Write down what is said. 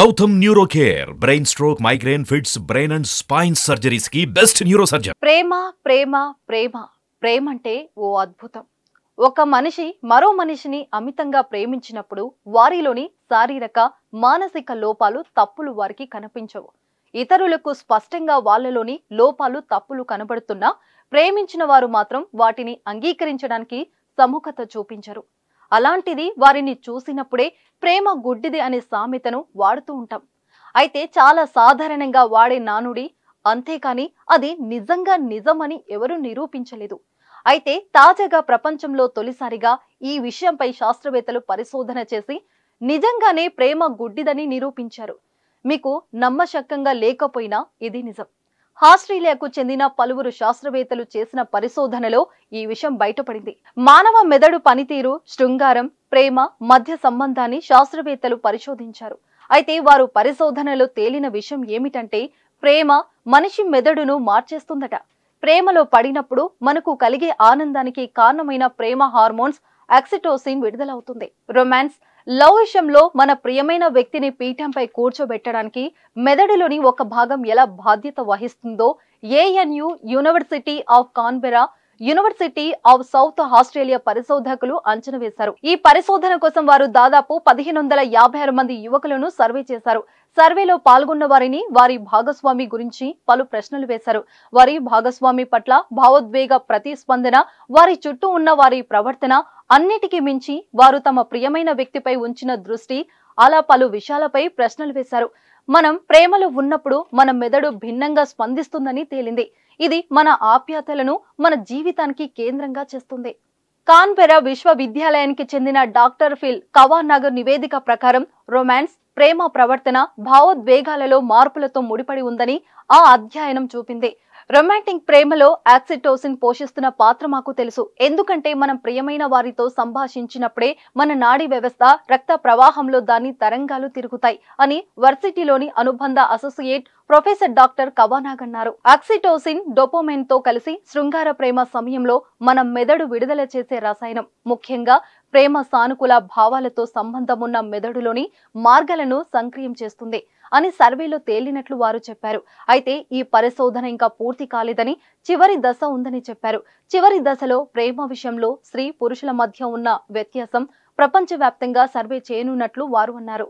Gautam neuro care brain stroke migraine fits brain and spine surgeries కి best neuro surgeon ప్రేమ ప్రేమ ప్రేమ ప్రేమ అంటే ఓ అద్భుతం ఒక మనిషి మరో మనిషిని అమితంగా ప్రేమించినప్పుడు వారిలోని శారీరక మానసిక లోపాలు తప్పులు వారికి కనిపించవు ఇతరులకు స్పష్టంగా వాళ్ళలోని లోపాలు తప్పులు కనబడుతున్నా ప్రేమించిన వారు మాత్రం వాటిని అంగీకరించడానికి సముఖత చూపించరు అలాంటిది వారిని చూసినప్పుడే ప్రేమ గుడ్డిది అనే సామెతను వాడుతూ ఉంటాం అయితే చాలా సాధారణంగా వాడే నానుడి అంతేకాని అది నిజంగా నిజమని ఎవరూ నిరూపించలేదు అయితే తాజాగా ప్రపంచంలో తొలిసారిగా ఈ విషయంపై శాస్త్రవేత్తలు పరిశోధన చేసి నిజంగానే ప్రేమ గుడ్డిదని నిరూపించారు మీకు నమ్మశక్కంగా లేకపోయినా ఇది నిజం ఆస్ట్రేలియాకు చెందిన పలువురు శాస్త్రవేత్తలు చేసిన పరిశోధనలో ఈ విషయం బయటపడింది మానవ మెదడు పనితీరు శృంగారం ప్రేమ మధ్య సంబంధాన్ని శాస్త్రవేత్తలు పరిశోధించారు అయితే వారు పరిశోధనలో తేలిన విషయం ఏమిటంటే ప్రేమ మనిషి మెదడును మార్చేస్తుందట ప్రేమలో పడినప్పుడు మనకు కలిగే ఆనందానికి కారణమైన ప్రేమ హార్మోన్స్ ఆక్సిటోసిన్ విడుదలవుతుంది రొమాన్స్ లవ్ విషయంలో మన ప్రియమైన వ్యక్తిని పీఠంపై కూర్చోబెట్టడానికి మెదడులోని ఒక భాగం ఎలా బాధ్యత వహిస్తుందో ANU university of Canberra university of south Australia పరిశోధకులు అంచనా వేశారు ఈ పరిశోధన కోసం వారు దాదాపు పదిహేను మంది యువకులను సర్వే చేశారు సర్వేలో పాల్గొన్న వారిని వారి భాగస్వామి గురించి పలు ప్రశ్నలు వేశారు వారి భాగస్వామి పట్ల భావోద్వేగ ప్రతిస్పందన వారి చుట్టూ ఉన్న వారి ప్రవర్తన అన్నిటికీ మించి వారు తమ ప్రియమైన వ్యక్తిపై ఉంచిన దృష్టి అలా పలు విషయాలపై ప్రశ్నలు వేశారు మనం ప్రేమలో ఉన్నప్పుడు మన మెదడు భిన్నంగా స్పందిస్తుందని తేలింది ఇది మన ఆప్యాతలను మన జీవితానికి కేంద్రంగా చేస్తుంది కాన్పెరా విశ్వవిద్యాలయానికి చెందిన డాక్టర్ ఫిల్ కవానగర్ నివేదిక ప్రకారం రొమాన్స్ ప్రేమ ప్రవర్తన భావోద్వేగాలలో మార్పులతో ముడిపడి ఉందని ఆ అధ్యయనం చూపింది రొమాంటిక్ ప్రేమలో యాక్సిటోసిన్ పోషిస్తున్న పాత్ర మాకు తెలుసు ఎందుకంటే మనం ప్రియమైన వారితో సంభాషించినప్పుడే మన నాడీ వ్యవస్థ రక్త ప్రవాహంలో దాని తరంగాలు తిరుగుతాయి అని వర్సిటీలోని అనుబంధ అసోసియేట్ ప్రొఫెసర్ డాక్టర్ కవానాగ్ అన్నారు ఆక్సిటోసిన్ డోపోమెన్ తో కలిసి శృంగార ప్రేమ సమయంలో మనం మెదడు విడుదల చేసే రసాయనం ముఖ్యంగా ప్రేమ సానుకూల భావాలతో సంబంధమున్న మెదడులోని మార్గాలను సక్రియం చేస్తుంది అని సర్వేలో తేలినట్లు వారు చెప్పారు అయితే ఈ పరిశోధన ఇంకా పూర్తి కాలేదని చివరి దశ ఉందని చెప్పారు చివరి దశలో ప్రేమ విషయంలో స్త్రీ పురుషుల మధ్య ఉన్న వ్యత్యాసం ప్రపంచవ్యాప్తంగా సర్వే చేయనున్నట్లు వారు అన్నారు